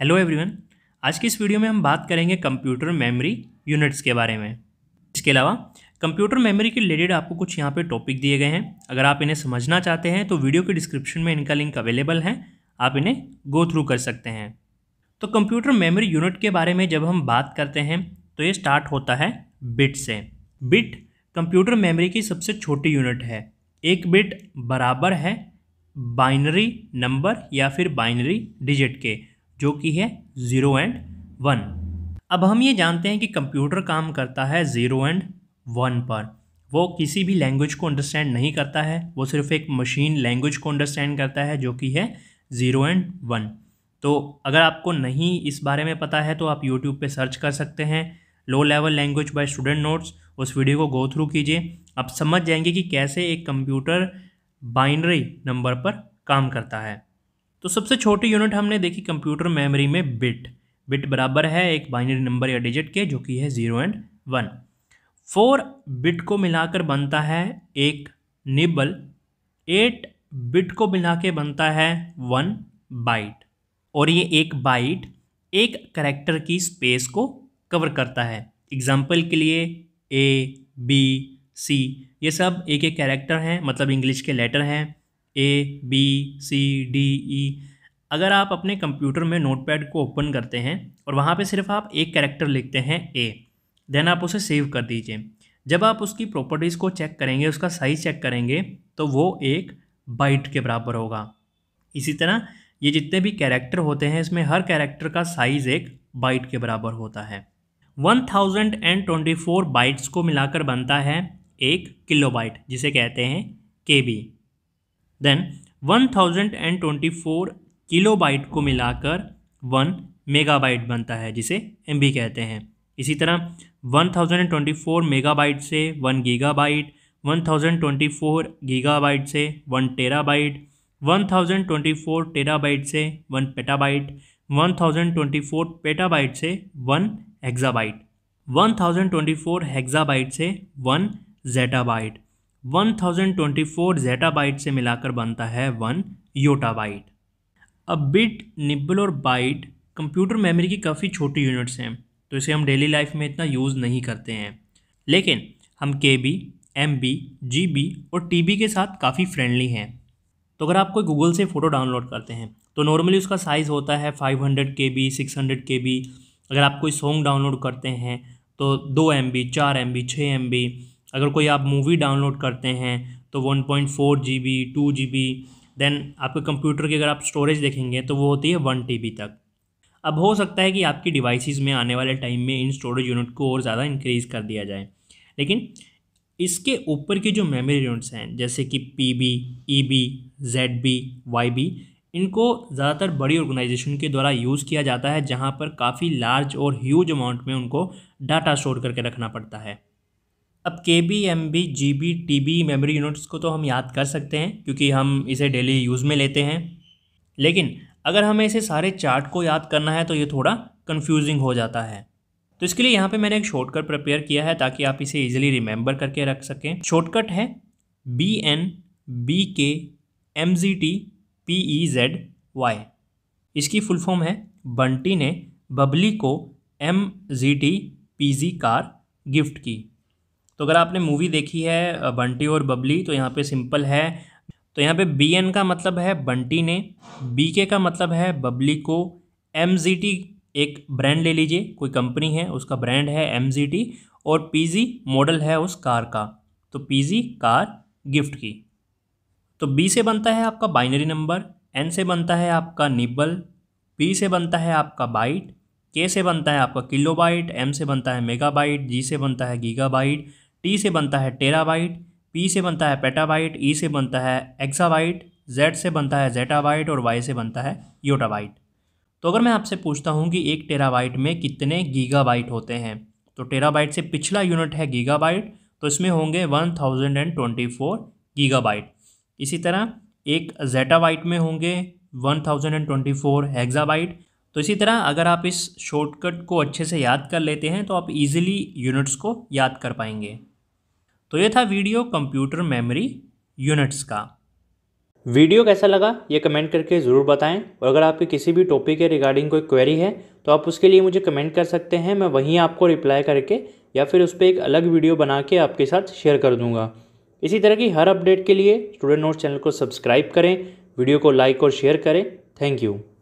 hello everyone आज की इस वीडियो में हम बात करेंगे कंप्यूटर मेमोरी यूनिट्स के बारे में इसके अलावा कंप्यूटर मेमोरी के रिलेटेड आपको कुछ यहाँ पे टॉपिक दिए गए हैं अगर आप इन्हें समझना चाहते हैं तो वीडियो के डिस्क्रिप्शन में इनका लिंक अवेलेबल है आप इन्हें गो थ्रू कर सकते हैं तो कंप्यूटर मेमोरी यूनिट के बारे में जब हम बात करते हैं तो ये स्टार्ट होता है बिट से बिट कंप्यूटर मेमोरी की सबसे छोटी यूनिट है एक बिट बराबर है बाइनरी नंबर या फिर बाइनरी डिजिट के जो कि है ज़ीरो एंड वन अब हम ये जानते हैं कि कंप्यूटर काम करता है ज़ीरो एंड वन पर वो किसी भी लैंग्वेज को अंडरस्टैंड नहीं करता है वो सिर्फ एक मशीन लैंग्वेज को अंडरस्टैंड करता है जो कि है ज़ीरो एंड वन तो अगर आपको नहीं इस बारे में पता है तो आप यूट्यूब पे सर्च कर सकते हैं low level language by student notes उस वीडियो को गो थ्रू कीजिए आप समझ जाएंगे कि कैसे एक कंप्यूटर बाइनरी नंबर पर काम करता है तो सबसे छोटी यूनिट हमने देखी कंप्यूटर मेमोरी में बिट बिट बराबर है एक बाइनरी नंबर या डिजिट के जो कि है zero and one four bit को मिलाकर बनता है एक निबल एट बिट को मिला के बनता है वन बाइट और ये एक बाइट एक करेक्टर की स्पेस को कवर करता है एग्जाम्पल के लिए ए बी सी ये सब एक एक कैरेक्टर हैं मतलब इंग्लिश के लेटर हैं A B C D E अगर आप अपने कंप्यूटर में नोटपैड को ओपन करते हैं और वहाँ पे सिर्फ आप एक कैरेक्टर लिखते हैं ए देन आप उसे सेव कर दीजिए जब आप उसकी प्रॉपर्टीज़ को चेक करेंगे उसका साइज़ चेक करेंगे तो वो एक बाइट के बराबर होगा इसी तरह ये जितने भी कैरेक्टर होते हैं इसमें हर कैरेक्टर का साइज़ एक बाइट के बराबर होता है one thousand and twenty four bytes को मिलाकर बनता है एक किलो बाइट जिसे कहते हैं के बी देन 1024 किलोबाइट को मिलाकर वन मेगाबाइट बनता है जिसे एम कहते हैं इसी तरह 1024 मेगाबाइट से 1 गीगाबाइट 1024 गीगाबाइट से 1 टेराबाइट 1024 टेराबाइट से वन पेटाबाइट 1024 पेटाबाइट से 1 हेक्साबाइट 1024 हेक्साबाइट से one zettabyte one thousand four zettabyte से मिलाकर बनता है वन योटा बाइट अब बिट निब्बल और बाइट कंप्यूटर मेमोरी की काफ़ी छोटी यूनिट्स हैं तो इसे हम डेली लाइफ में इतना यूज़ नहीं करते हैं लेकिन हम K B M B G B और टी बी के साथ काफ़ी फ्रेंडली हैं तो अगर आप कोई गूगल से फ़ोटो डाउनलोड करते हैं तो नॉर्मली उसका साइज़ होता है five hundred K B six hundred K B अगर आप कोई सॉन्ग डाउनलोड करते हैं तो दो एम बी चार एम बी छः एम बी अगर कोई आप मूवी डाउनलोड करते हैं तो one point four G B two G B then आपके कंप्यूटर की अगर आप स्टोरेज देखेंगे तो वो होती है वन टी बी तक अब हो सकता है कि आपकी डिवाइसेस में आने वाले टाइम में इन स्टोरेज यूनिट को और ज़्यादा इंक्रीज़ कर दिया जाए लेकिन इसके ऊपर के जो मेमोरी यूनिट्स हैं जैसे कि P B E B Z B Y B इनको ज़्यादातर बड़ी ऑर्गेनाइजेशन के द्वारा यूज़ किया जाता है जहाँ पर काफ़ी लार्ज और ह्यूज अमाउंट में उनको डाटा स्टोर करके रखना पड़ता है अब K B M B G B T B memory units को तो हम याद कर सकते हैं क्योंकि हम इसे डेली यूज़ में लेते हैं लेकिन अगर हमें इसे सारे चार्ट को याद करना है तो ये थोड़ा कन्फ्यूजिंग हो जाता है तो इसके लिए यहाँ पे मैंने एक शॉर्टकट प्रिपेयर किया है ताकि आप इसे इजीली रिमेंबर करके रख सकें शॉर्टकट है B N B K M G T P E Z Y इसकी फुल फॉर्म है बंटी ने बबली को M G T P G car gift की तो अगर आपने मूवी देखी है बंटी और बबली तो यहाँ पे सिंपल है तो यहाँ पे बी एन का मतलब है बंटी ने बी के का मतलब है बबली को एम जी टी एक ब्रांड ले लीजिए कोई कंपनी है उसका ब्रांड है एम जी टी और पी जी मॉडल है उस कार का तो पी जी कार गिफ्ट की तो बी से बनता है आपका बाइनरी नंबर एन से बनता है आपका निबल पी से बनता है आपका बाइट के से बनता है आपका किलो बाइट एम से बनता है मेगा बाइट जी से बनता है गीगा बाइट टी से बनता है टेराबाइट पी से बनता है पेटाबाइट ई e से बनता है एक्साबाइट जेड से बनता है जेटाबाइट और वाई से बनता है योटाबाइट तो अगर मैं आपसे पूछता हूँ कि एक टेराबाइट में कितने गीगाबाइट होते हैं तो टेराबाइट से पिछला यूनिट है गीगाबाइट तो इसमें होंगे one thousand and twenty four gigabyte इसी तरह एक जेटाबाइट में होंगे one thousand and twenty four hexabyte तो इसी तरह अगर आप इस शॉर्टकट को अच्छे से याद कर लेते हैं तो आप इजीली यूनिट्स को याद कर पाएंगे तो ये था वीडियो कंप्यूटर मेमोरी यूनिट्स का वीडियो कैसा लगा ये कमेंट करके ज़रूर बताएं और अगर आपकी किसी भी टॉपिक के रिगार्डिंग कोई क्वेरी है तो आप उसके लिए मुझे कमेंट कर सकते हैं मैं वहीं आपको रिप्लाई करके या फिर उस पर एक अलग वीडियो बना के आपके साथ शेयर कर दूंगा इसी तरह की हर अपडेट के लिए स्टूडेंट नोट्स चैनल को सब्सक्राइब करें वीडियो को लाइक और शेयर करें थैंक यू